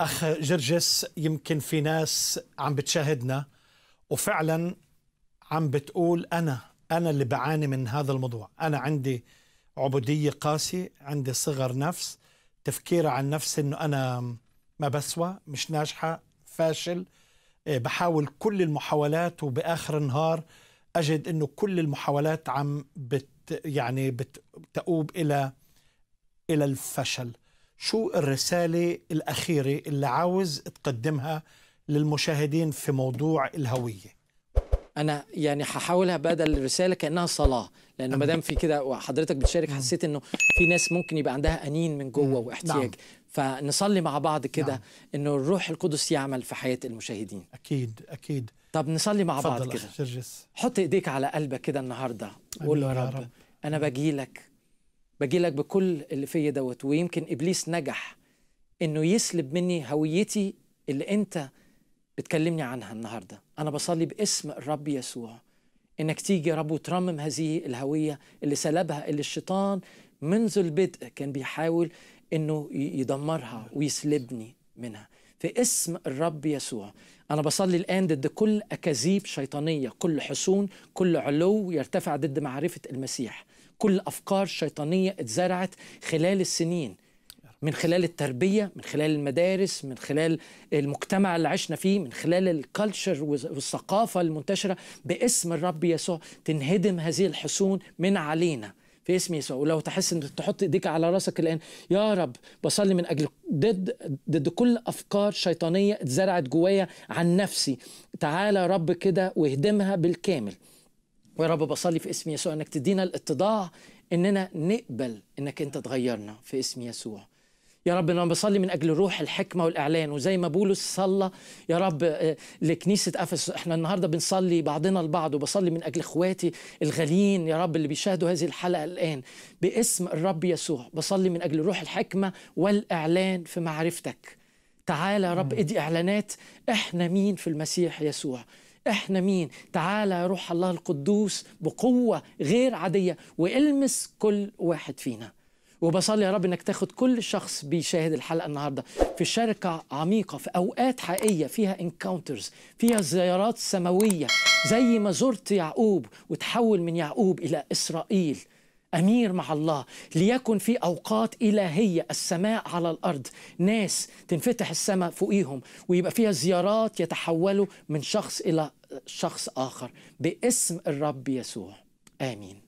اخ جرجس يمكن في ناس عم بتشاهدنا وفعلا عم بتقول انا انا اللي بعاني من هذا الموضوع انا عندي عبوديه قاسيه عندي صغر نفس تفكير عن نفسي انه انا ما بسوى مش ناجحه فاشل إيه، بحاول كل المحاولات وباخر النهار اجد انه كل المحاولات عم بت يعني بتؤوب الى الى الفشل شو الرسالة الأخيرة اللي عاوز تقدمها للمشاهدين في موضوع الهوية أنا يعني هحاولها بدل الرسالة كأنها صلاة لأنه ما دام في كده وحضرتك بتشارك حسيت إنه في ناس ممكن يبقى عندها أنين من جوه واحتياج نعم. فنصلي مع بعض كده نعم. إنه الروح القدس يعمل في حياة المشاهدين أكيد أكيد طب نصلي مع بعض كده حط إيديك على قلبك كده النهاردة قول يا رب, رب. أنا بجيلك بجي لك بكل اللي فيا دوت ويمكن ابليس نجح انه يسلب مني هويتي اللي انت بتكلمني عنها النهارده انا بصلي باسم الرب يسوع انك تيجي يا رب وترمم هذه الهويه اللي سلبها اللي الشيطان منذ البدء كان بيحاول انه يدمرها ويسلبني منها في اسم الرب يسوع انا بصلي الان ضد كل اكاذيب شيطانيه كل حصون كل علو يرتفع ضد معرفه المسيح كل افكار شيطانيه اتزرعت خلال السنين من خلال التربية من خلال المدارس من خلال المجتمع اللي عشنا فيه من خلال الكالتشر والثقافة المنتشرة باسم الرب يسوع تنهدم هذه الحصون من علينا في اسم يسوع ولو تحس انك تحط ايديك على راسك الان يا رب بصلي من اجل ضد ضد كل افكار شيطانيه اتزرعت جوايا عن نفسي تعالى رب كده واهدمها بالكامل ويا رب بصلي في اسم يسوع انك تدينا الاتضاع اننا نقبل انك انت تغيرنا في اسم يسوع يا رب انا بصلي من اجل روح الحكمه والاعلان وزي ما بولس صلى يا رب آه، لكنيسه افسس احنا النهارده بنصلي بعضنا البعض وبصلي من اجل اخواتي الغاليين يا رب اللي بيشاهدوا هذه الحلقه الان باسم الرب يسوع بصلي من اجل روح الحكمه والاعلان في معرفتك تعالى يا رب ادي اعلانات احنا مين في المسيح يسوع احنا مين تعالى يا روح الله القدوس بقوة غير عادية والمس كل واحد فينا وبصلي يا رب انك تاخد كل شخص بيشاهد الحلقه النهارده في شركه عميقه في اوقات حقيقيه فيها انكاونترز فيها زيارات سماويه زي ما زرت يعقوب وتحول من يعقوب الى اسرائيل أمير مع الله ليكن في أوقات إلهية السماء على الأرض ناس تنفتح السماء فوقيهم ويبقى فيها زيارات يتحولوا من شخص إلى شخص آخر باسم الرب يسوع آمين